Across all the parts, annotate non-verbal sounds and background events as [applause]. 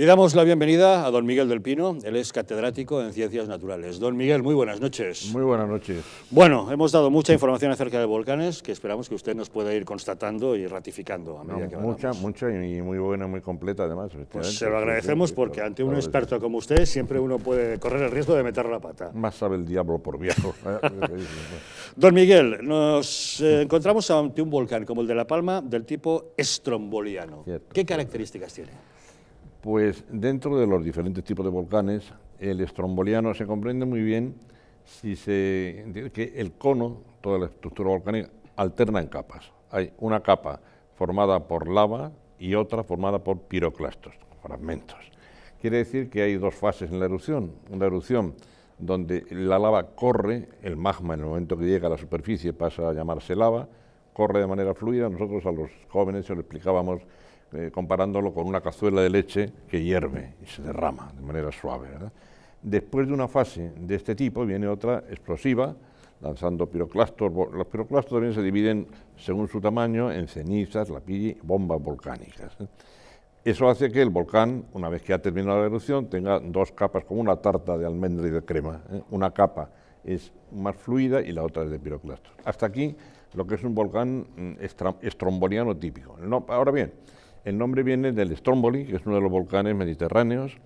Y damos la bienvenida a don Miguel del Pino, él es catedrático en Ciencias Naturales. Don Miguel, muy buenas noches. Muy buenas noches. Bueno, hemos dado mucha información acerca de volcanes que esperamos que usted nos pueda ir constatando y ratificando Mucha, mucha y muy buena, muy completa además. Pues se lo agradecemos porque ante un experto como usted siempre uno puede correr el riesgo de meter la pata. Más sabe el diablo por viejo. [laughs] Ah, don Miguel, nos eh, encontramos ante un volcán como el de La Palma del tipo estromboliano. ¿Qué características tiene? Pues dentro de los diferentes tipos de volcanes, el estromboliano se comprende muy bien si se que el cono, toda la estructura volcánica, alterna en capas. Hay una capa formada por lava y otra formada por piroclastos, fragmentos. Quiere decir que hay dos fases en la erupción. Una erupción donde la lava corre, el magma en el momento que llega a la superficie pasa a llamarse lava, corre de manera fluida. Nosotros a los jóvenes se lo explicábamos eh, comparándolo con una cazuela de leche que hierve y se derrama de manera suave. Después de una fase de este tipo viene otra explosiva, lanzando piroclastos. Los piroclastos también se dividen, según su tamaño, en cenizas, lapilli, bombas volcánicas. ¿eh? Eso hace que el volcán, una vez que ha terminado la erupción, tenga dos capas, como una tarta de almendra y de crema. ¿eh? Una capa es más fluida y la otra es de piroclastos. Hasta aquí lo que es un volcán mm, estromboliano típico. ahora bien, el nombre viene del Stromboli, que es uno de los volcanes mediterráneos,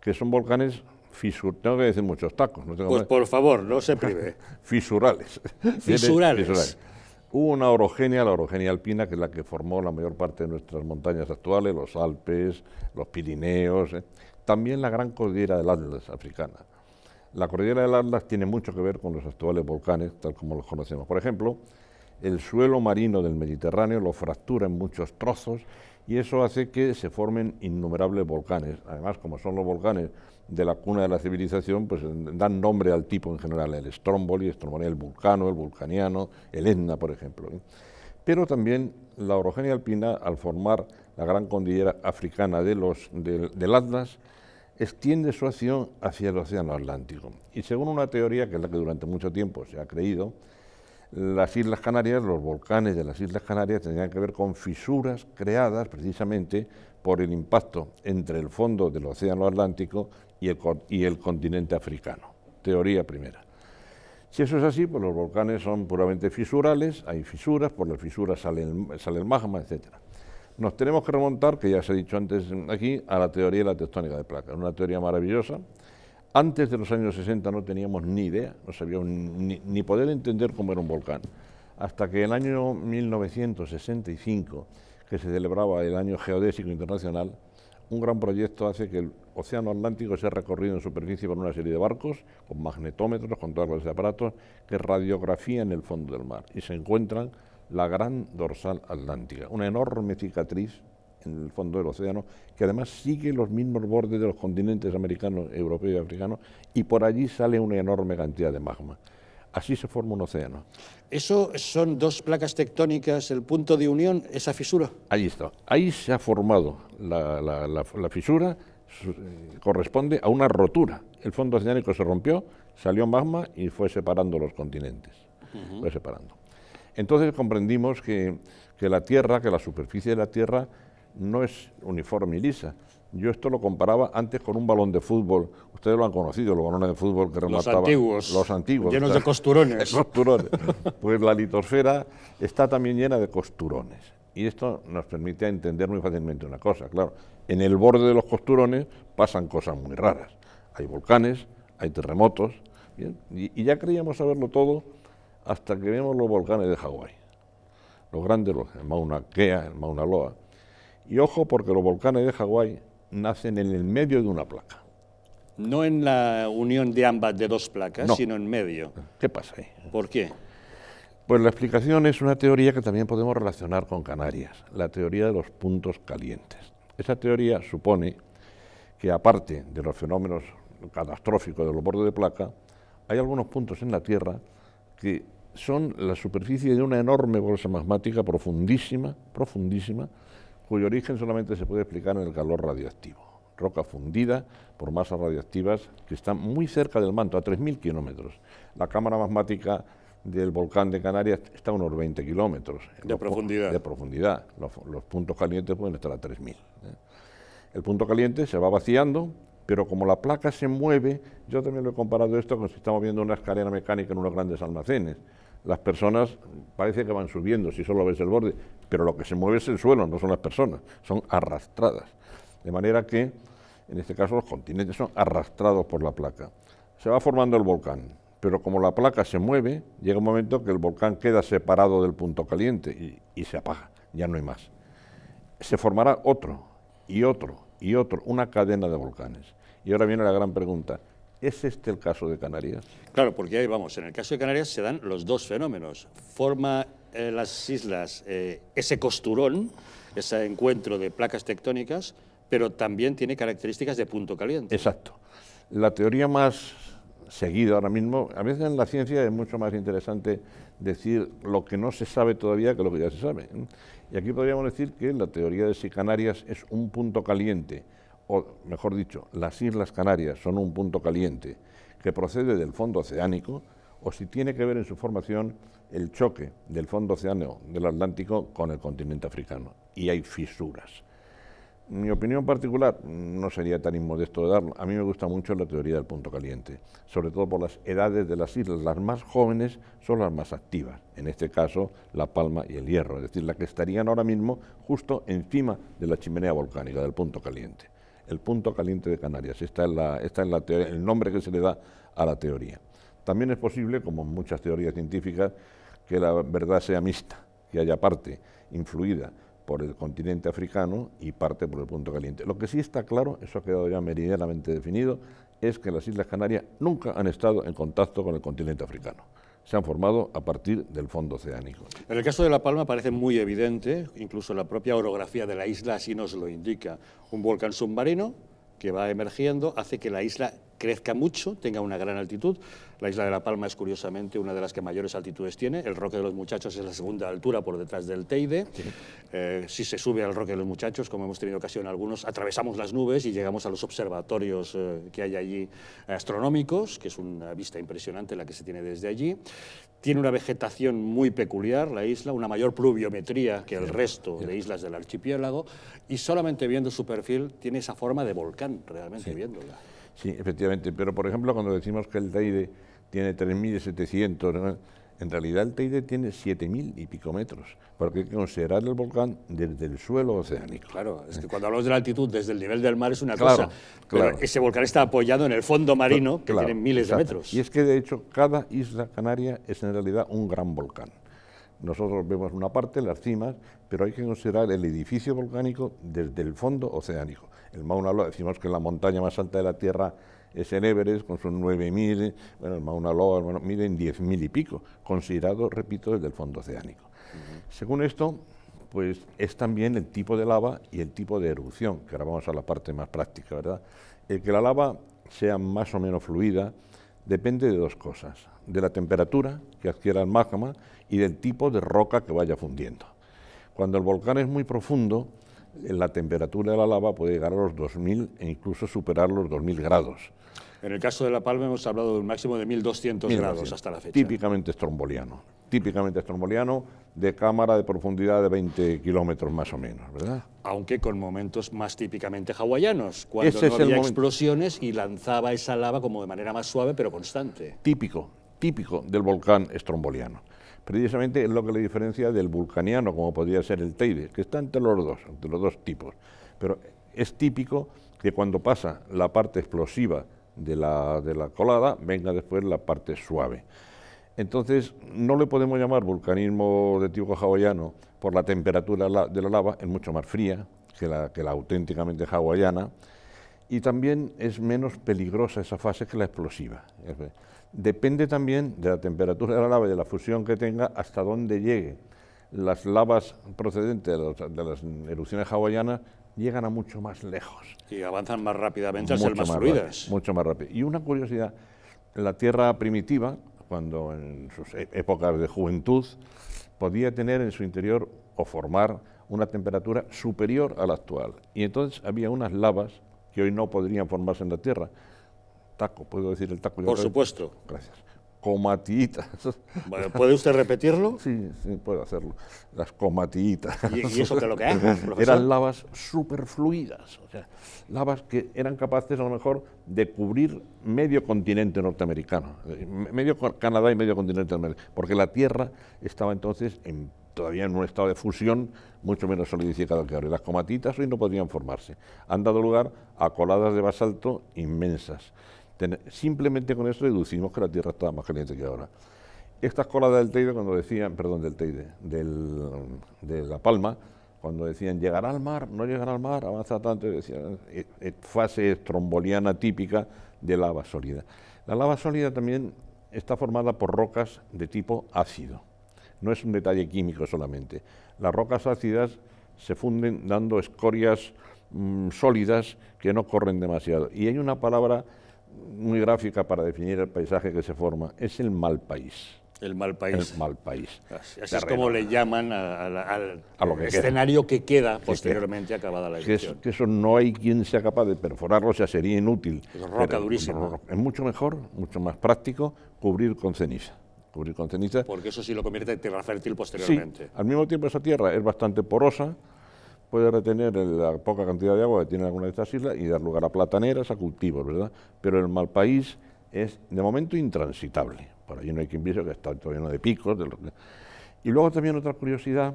que son volcanes fisurales, Tengo que decir muchos tacos. No tengo pues por favor, no se prive. [laughs] [laughs] Fisurales. Fisurales. Hubo una orogenia, la orogenia alpina, que es la que formó la mayor parte de nuestras montañas actuales, los Alpes, los Pirineos, eh. también la gran cordillera del Atlas africana. La cordillera del Atlas tiene mucho que ver con los actuales volcanes, tal como los conocemos. Por ejemplo, el suelo marino del Mediterráneo lo fractura en muchos trozos y eso hace que se formen innumerables volcanes. Además, como son los volcanes de la cuna de la civilización, pues dan nombre al tipo en general, el Stromboli, el, el vulcano, el vulcaniano, el Etna, por ejemplo. ¿eh? Pero también la orogenia alpina, al formar la gran cordillera africana de los, del Atlas, extiende su acción hacia el Océano Atlántico. Y según una teoría, que es la que durante mucho tiempo se ha creído, las Islas Canarias, los volcanes de las Islas Canarias tendrían que ver con fisuras creadas precisamente por el impacto entre el fondo del Océano Atlántico y el, y el continente africano. Teoría primera. Si eso es así, pues los volcanes son puramente fisurales, hay fisuras, por las fisuras sale el, sale el magma, etc. Nos tenemos que remontar, que ya se ha dicho antes aquí, a la teoría de la tectónica de placas, una teoría maravillosa, antes de los años 60 no teníamos ni idea, no sabíamos ni, poder entender cómo era un volcán. Hasta que en el año 1965, que se celebraba el Año Geodésico Internacional, un gran proyecto hace que el Océano Atlántico sea recorrido en superficie por una serie de barcos, con magnetómetros, con todas los aparatos, que radiografían el fondo del mar. Y se encuentran la gran dorsal atlántica, una enorme cicatriz en el fondo del océano, que además sigue los mismos bordes de los continentes americanos, europeos y africanos, y por allí sale una enorme cantidad de magma. Así se forma un océano. ¿Eso son dos placas tectónicas, el punto de unión, esa fisura? Ahí está. Ahí se ha formado la, fisura, eh, corresponde a una rotura. El fondo oceánico se rompió, salió magma y fue separando los continentes. Fue separando. Entonces comprendimos que, que la Tierra, que la superficie de la Tierra no es uniforme y lisa. Yo esto lo comparaba antes con un balón de fútbol. Ustedes lo han conocido, los balones de fútbol que remataban. Los antiguos. Los antiguos. Llenos de costurones. De [laughs] costurones. pues la litosfera está también llena de costurones. Y esto nos permite entender muy fácilmente una cosa, claro. En el borde de los costurones pasan cosas muy raras. Hay volcanes, hay terremotos. Y, ya creíamos saberlo todo hasta que vemos los volcanes de Hawái. Los grandes, los, Mauna Kea, el Mauna Loa y ojo porque los volcanes de Hawái nacen en el medio de una placa. No en la unión de ambas, de dos placas, sino en medio. ¿Qué pasa ahí? ¿Por qué? Pues la explicación es una teoría que también podemos relacionar con Canarias, la teoría de los puntos calientes. Esa teoría supone que aparte de los fenómenos catastróficos de los bordes de placa, hay algunos puntos en la Tierra que son la superficie de una enorme bolsa magmática profundísima, profundísima, cuyo origen solamente se puede explicar en el calor radioactivo roca fundida por masas radioactivas que están muy cerca del manto, a 3.000 kilómetros. La cámara magmática del volcán de Canarias está a unos 20 kilómetros. De profundidad. De profundidad. Los, puntos calientes pueden estar a 3.000. ¿eh? El punto caliente se va vaciando, pero como la placa se mueve, yo también lo he comparado esto con si estamos viendo una escalera mecánica en unos grandes almacenes. Las personas parece que van subiendo, si solo ves el borde, pero lo que se mueve es el suelo, no son las personas, son arrastradas. De manera que, en este caso, los continentes son arrastrados por la placa. Se va formando el volcán, pero como la placa se mueve, llega un momento que el volcán queda separado del punto caliente y, se apaga, ya no hay más. Se formará otro, y otro, y otro, una cadena de volcanes. Y ahora viene la gran pregunta, ¿Es este el caso de Canarias? Claro, porque ahí vamos, en el caso de Canarias se dan los dos fenómenos. Forma eh, las islas eh, ese costurón, ese encuentro de placas tectónicas, pero también tiene características de punto caliente. Exacto. La teoría más seguida ahora mismo, a veces en la ciencia es mucho más interesante decir lo que no se sabe todavía que lo que ya se sabe. ¿eh? Y aquí podríamos decir que la teoría de si Canarias es un punto caliente, o mejor dicho, las Islas Canarias son un punto caliente que procede del fondo oceánico, o si tiene que ver en su formación el choque del fondo oceánico del Atlántico con el continente africano. Y hay fisuras. Mi opinión particular no sería tan inmodesto de darlo. A mí me gusta mucho la teoría del punto caliente, sobre todo por las edades de las islas. Las más jóvenes son las más activas, en este caso La Palma y el Hierro, es decir, las que estarían ahora mismo justo encima de la chimenea volcánica del punto caliente. El punto caliente de Canarias, este es esta es la el nombre que se le da a la teoría. También es posible, como en muchas teorías científicas, que la verdad sea mixta, que haya parte influida por el continente africano y parte por el punto caliente. Lo que sí está claro, eso ha quedado ya meridianamente definido, es que las Islas Canarias nunca han estado en contacto con el continente africano. Se han formado a partir del fondo oceánico. En el caso de La Palma parece muy evidente, incluso la propia orografía de la isla así nos lo indica. Un volcán submarino que va emergiendo hace que la isla crezca mucho, tenga una gran altitud. La isla de La Palma es curiosamente una de las que mayores altitudes tiene. El Roque de los Muchachos es la segunda altura por detrás del Teide. Eh, si se sube al Roque de los Muchachos, como hemos tenido ocasión algunos, atravesamos las nubes y llegamos a los observatorios eh, que hay allí astronómicos, que es una vista impresionante la que se tiene desde allí. Tiene una vegetación muy peculiar la isla, una mayor pluviometría que el resto de islas del archipiélago y solamente viendo su perfil tiene esa forma de volcán, realmente viéndola. Sí, efectivamente, pero por ejemplo cuando decimos que el Teide tiene 3.700, en realidad el Teide tiene 7.000 y pico metros, porque hay que considerar el volcán desde el suelo oceánico. Claro, es que cuando hablamos de la altitud desde el nivel del mar es una cosa, claro. pero ese volcán está apoyado en el fondo marino, que tiene miles de metros. Y es que de hecho cada isla canaria es en realidad un gran volcán. Nosotros vemos una parte, las cimas, pero hay que considerar el edificio volcánico desde el fondo oceánico. El Mauna Loa, decimos que la montaña más alta de la Tierra es el Everest, con sus 9.000, bueno, el Mauna Loa, bueno, diez 10.000 y pico, considerado, repito, desde el fondo oceánico. Según esto, pues es también el tipo de lava y el tipo de erupción, que ahora vamos a la parte más práctica, ¿verdad? El que la lava sea más o menos fluida depende de dos cosas, de la temperatura que adquiera el magma y del tipo de roca que vaya fundiendo. Cuando el volcán es muy profundo, la temperatura de la lava puede llegar a los 2.000 e incluso superar los 2.000 grados. En el caso de La Palma hemos hablado de un máximo de 1.200 grados hasta la fecha. Típicamente estromboliano, típicamente estromboliano, de cámara de profundidad de 20 kilómetros más o menos, ¿verdad? Aunque con momentos más típicamente hawaianos, cuando no había explosiones y lanzaba esa lava como de manera más suave pero constante. Típico, típico del volcán estromboliano precisamente es lo que le diferencia del vulcaniano, como podría ser el Teide, que está entre los dos, entre los dos tipos. Pero es típico que cuando pasa la parte explosiva de la, colada, venga después la parte suave. Entonces, no le podemos llamar vulcanismo de tipo hawaiano por la temperatura de la lava, es mucho más fría que la, que la auténticamente hawaiana, y también es menos peligrosa esa fase que la explosiva. Depende también de la temperatura de la lava y de la fusión que tenga hasta dónde llegue. Las lavas procedentes de, las erupciones hawaianas llegan a mucho más lejos. Y avanzan más rápidamente mucho ser más, mucho más rápido. Y una curiosidad, la Tierra primitiva, cuando en sus e, épocas de juventud, podía tener en su interior o formar una temperatura superior a la actual. Y entonces había unas lavas que hoy no podrían formarse en la Tierra, puedo decir el taco. Por supuesto. Gracias. Comatitas. ¿Puede usted repetirlo? [laughs] Sí, sí, puedo hacerlo. Las comatitas. ¿Y, eso qué lo que [laughs] Eran lavas superfluidas, o sea, lavas que eran capaces a lo mejor de cubrir medio continente norteamericano, medio Canadá y medio continente norteamericano, porque la Tierra estaba entonces en todavía en un estado de fusión mucho menos solidificado que ahora. Y Las comatitas hoy no podrían formarse. Han dado lugar a coladas de basalto inmensas simplemente con eso deducimos que la Tierra estaba más caliente que ahora. Estas colas del Teide, cuando decían, perdón, del Teide, del, de La Palma, cuando decían llegará al mar, no llegará al mar, avanza tanto, decían, e, e, fase tromboliana típica de lava sólida. La lava sólida también está formada por rocas de tipo ácido. No es un detalle químico solamente. Las rocas ácidas se funden dando escorias mm, sólidas que no corren demasiado. Y hay una palabra muy gráfica para definir el paisaje que se forma, es el mal país. El mal país. El mal país. Así, es como le llaman a, al escenario que queda posteriormente acabada la elección. Que, eso no hay quien sea capaz de perforarlo, o sea, sería inútil. Es roca durísima. Es mucho mejor, mucho más práctico cubrir con ceniza. Cubrir con ceniza. Porque eso sí lo convierte en tierra fértil posteriormente. Sí, al mismo tiempo esa tierra es bastante porosa, puede retener la poca cantidad de agua que tiene alguna de estas islas y dar lugar a plataneras, a cultivos, ¿verdad? Pero el mal país es de momento intransitable. Por allí no hay quien viese que está todo lleno de picos. De Y luego también otra curiosidad,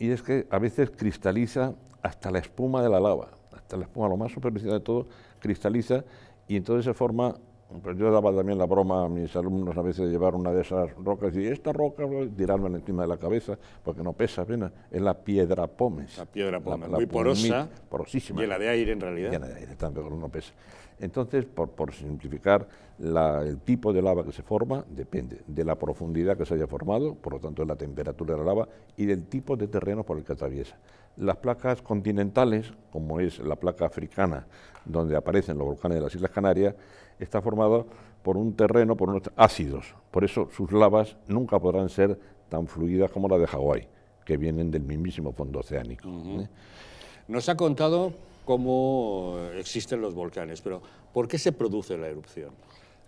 y es que a veces cristaliza hasta la espuma de la lava, hasta la espuma, lo más superficial de todo, cristaliza y entonces se forma pero yo daba también la broma a mis alumnos a veces de llevar una de esas rocas y esta roca, pues, tirarme encima de la cabeza, porque no pesa apenas, es la piedra pómez. La piedra pómez, muy porosa, porosísima. Llena de aire en realidad. Llena de aire, también no pesa. Entonces, por, simplificar, el tipo de lava que se forma depende de la profundidad que se haya formado, por lo tanto de la temperatura de la lava y del tipo de terreno por el que atraviesa. Las placas continentales, como es la placa africana, donde aparecen los volcanes de las Islas Canarias, está formado por un terreno, por unos ácidos. Por eso sus lavas nunca podrán ser tan fluidas como la de Hawái, que vienen del mismísimo fondo oceánico. ¿eh? Nos ha contado cómo existen los volcanes, pero ¿por qué se produce la erupción?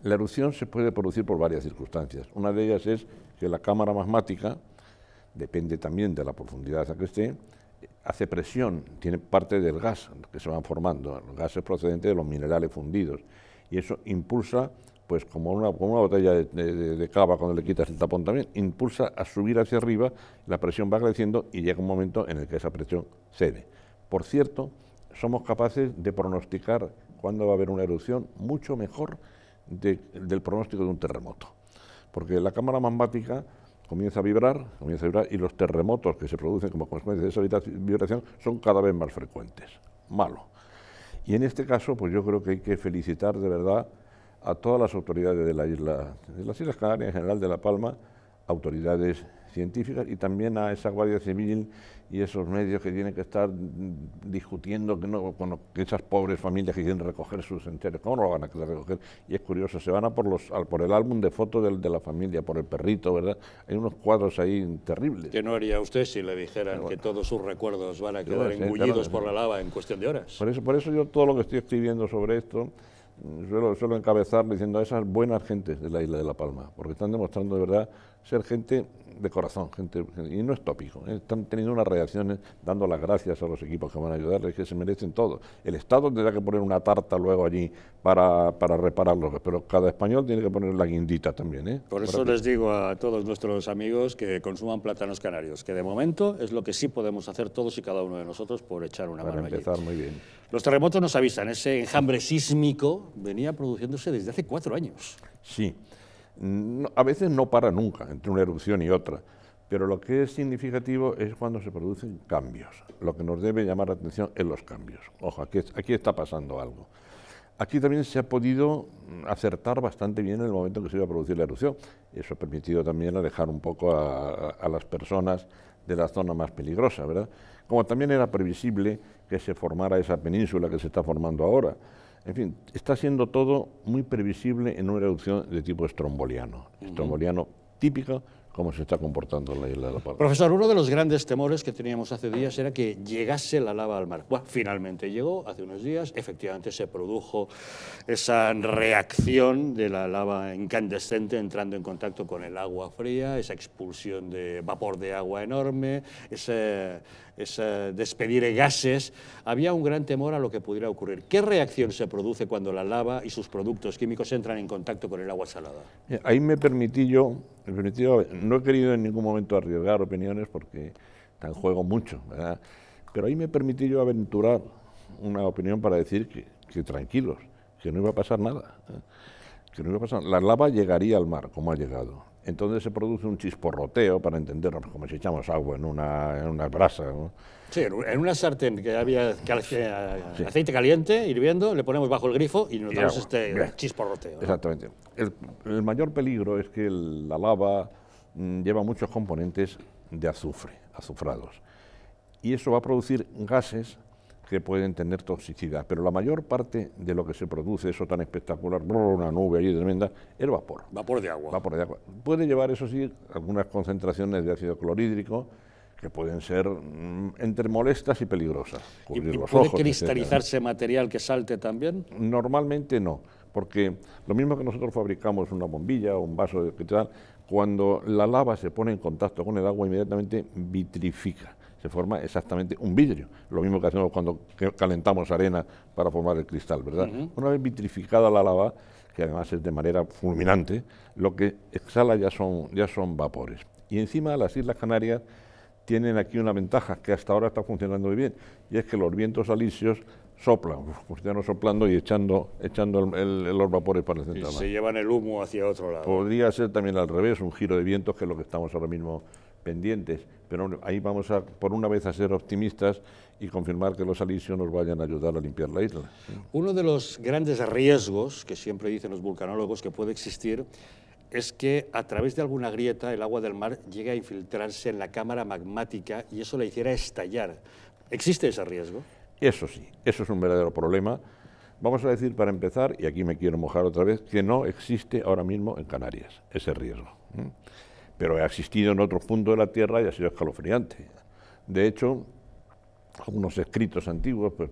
La erupción se puede producir por varias circunstancias. Una de ellas es que la cámara magmática, depende también de la profundidad a que esté, hace presión, tiene parte del gas que se van formando, gases procedente de los minerales fundidos y eso impulsa, pues como una, botella de, cava cuando le quitas el tapón también, impulsa a subir hacia arriba, la presión va creciendo y llega un momento en el que esa presión cede. Por cierto, somos capaces de pronosticar cuándo va a haber una erupción mucho mejor del pronóstico de un terremoto, porque la cámara magmática comienza a vibrar, comienza a vibrar y los terremotos que se producen como consecuencia de esa vibración son cada vez más frecuentes. Malo. Y en este caso, pues yo creo que hay que felicitar de verdad a todas las autoridades de la isla, de las Islas Canarias en general, de La Palma, autoridades científicas y también a esa Guardia Civil y esos medios que tienen que estar discutiendo que no, con esas pobres familias que quieren recoger sus enteros, ¿cómo lo van a recoger? Y es curioso, se van a por, los, por el álbum de fotos de, de, la familia, por el perrito, ¿verdad? Hay unos cuadros ahí terribles. ¿Qué no haría usted si le dijeran que todos sus recuerdos van a quedar engullidos por la lava en cuestión de horas? Por eso, por eso yo todo lo que estoy escribiendo sobre esto... Mm, suelo, suelo, encabezar diciendo a esas buenas gentes de la isla de La Palma, porque están demostrando de verdad ser gente de corazón, gente, y no es tópico. ¿eh? Están teniendo unas reacciones dando las gracias a los equipos que van a ayudarles, que se merecen todo. El Estado tendrá que poner una tarta luego allí para, para repararlos, pero cada español tiene que poner la guindita también. ¿eh? Por eso les digo a todos nuestros amigos que consuman plátanos canarios, que de momento es lo que sí podemos hacer todos y cada uno de nosotros por echar una para mano. Para empezar, muy bien. Los terremotos nos avisan, ese enjambre sísmico venía produciéndose desde hace cuatro años. Sí a veces no para nunca entre una erupción y otra, pero lo que es significativo es cuando se producen cambios. Lo que nos debe llamar la atención es los cambios. Ojo, aquí, está pasando algo. Aquí también se ha podido mm, acertar bastante bien en el momento en que se iba a producir la erupción. Eso ha permitido también alejar un poco a, a las personas de la zona más peligrosa, ¿verdad? Como también era previsible que se formara esa península que se está formando ahora en fin, está siendo todo muy previsible en una erupción de tipo estromboliano, estromboliano típico cómo se está comportando la isla de la Palma. Profesor, uno de los grandes temores que teníamos hace días era que llegase la lava al mar. Bueno, finalmente llegó hace unos días, efectivamente se produjo esa reacción de la lava incandescente entrando en contacto con el agua fría, esa expulsión de vapor de agua enorme, ese, despedir de gases. Había un gran temor a lo que pudiera ocurrir. ¿Qué reacción se produce cuando la lava y sus productos químicos entran en contacto con el agua salada? Ahí me permití yo, me permití yo no he querido en ningún momento arriesgar opiniones porque tan juego mucho, ¿verdad? Pero ahí me permití yo aventurar una opinión para decir que, tranquilos, que no iba a pasar nada. ¿eh? Que no iba a pasar. La lava llegaría al mar, como ha llegado. Entonces se produce un chisporroteo, para entendernos, como si echamos agua en una, en una brasa. ¿no? Sí, en una sartén que había aceite caliente, hirviendo, le ponemos bajo el grifo y nos este chisporroteo. Exactamente. El, mayor peligro es que la lava Mm, lleva muchos componentes de azufre, azufrados. Y eso va a producir gases que pueden tener toxicidad, pero la mayor parte de lo que se produce, eso tan espectacular, una nube allí tremenda, es vapor. Vapor de agua. Vapor de agua. Puede llevar, eso sí, algunas concentraciones de ácido clorhídrico que pueden ser mm, entre molestas y peligrosas. puede cristalizarse material que salte también? Normalmente no, porque lo mismo que nosotros fabricamos una bombilla o un vaso de cristal, cuando la lava se pone en contacto con el agua, inmediatamente vitrifica. Se forma exactamente un vidrio, lo mismo que hacemos cuando calentamos arena para formar el cristal, ¿verdad? Una vez vitrificada la lava, que además es de manera fulminante, lo que exhala ya son, ya son vapores. Y encima las Islas Canarias tienen aquí una ventaja que hasta ahora está funcionando muy bien, y es que los vientos alisios soplan, pues ya no soplando y echando, echando los vapores para el centro. Y se llevan el humo hacia otro lado. Podría ser también al revés, un giro de vientos, que es lo que estamos ahora mismo pendientes, pero ahí vamos a, por una vez, a ser optimistas y confirmar que los alisios nos vayan a ayudar a limpiar la isla. Uno de los grandes riesgos que siempre dicen los vulcanólogos que puede existir es que a través de alguna grieta el agua del mar llegue a infiltrarse en la cámara magmática y eso la hiciera estallar. ¿Existe ese riesgo? Eso sí, eso es un verdadero problema. Vamos a decir para empezar, y aquí me quiero mojar otra vez, que no existe ahora mismo en Canarias ese riesgo. Pero ha existido en otros puntos de la Tierra y ha sido escalofriante. De hecho, algunos escritos antiguos pues,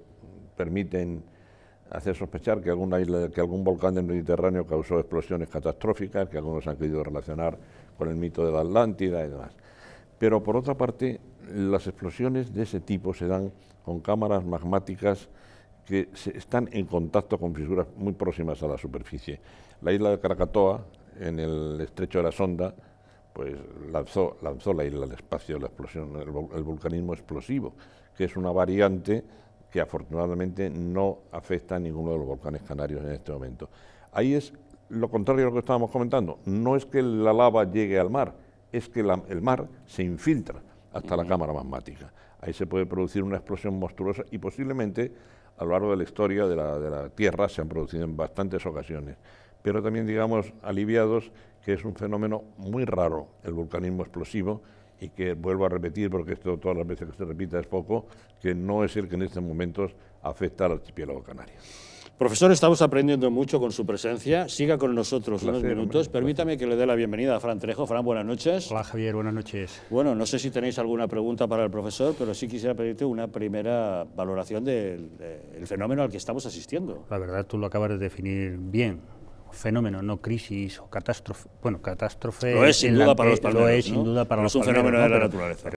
permiten hacer sospechar que alguna isla, que algún volcán del Mediterráneo causó explosiones catastróficas, que algunos han querido relacionar con el mito de la Atlántida y demás. Pero por otra parte, las explosiones de ese tipo se dan con cámaras magmáticas que están en contacto con fisuras muy próximas a la superficie. La isla de Krakatoa, en el estrecho de la sonda, pues lanzó, lanzó la isla al espacio la explosión, el, vulcanismo explosivo, que es una variante que afortunadamente no afecta a ninguno de los volcanes canarios en este momento. Ahí es lo contrario de lo que estábamos comentando, no es que la lava llegue al mar, es que el mar se infiltra hasta la cámara magmática. Ahí se puede producir una explosión monstruosa y posiblemente a lo largo de la historia de la, de la Tierra se han producido en bastantes ocasiones. Pero también, digamos, aliviados, que es un fenómeno muy raro, el vulcanismo explosivo, y que vuelvo a repetir, porque esto todas las veces que se repita es poco, que no es el que en estos momentos afecta al archipiélago canario. Profesor, estamos aprendiendo mucho con su presencia. Siga con nosotros unos minutos. Permítame que le dé la bienvenida a Fran Trejo. Fran, buenas noches. Hola, Javier, buenas noches. Bueno, no sé si tenéis alguna pregunta para el profesor, pero sí quisiera pedirte una primera valoración del, fenómeno al que estamos asistiendo. La verdad, tú lo acabas de definir bien fenómeno, no crisis o catástrofe. Bueno, catástrofe. Lo es sin duda para los palmeros. Lo es sin duda para los Es un fenómeno de la naturaleza.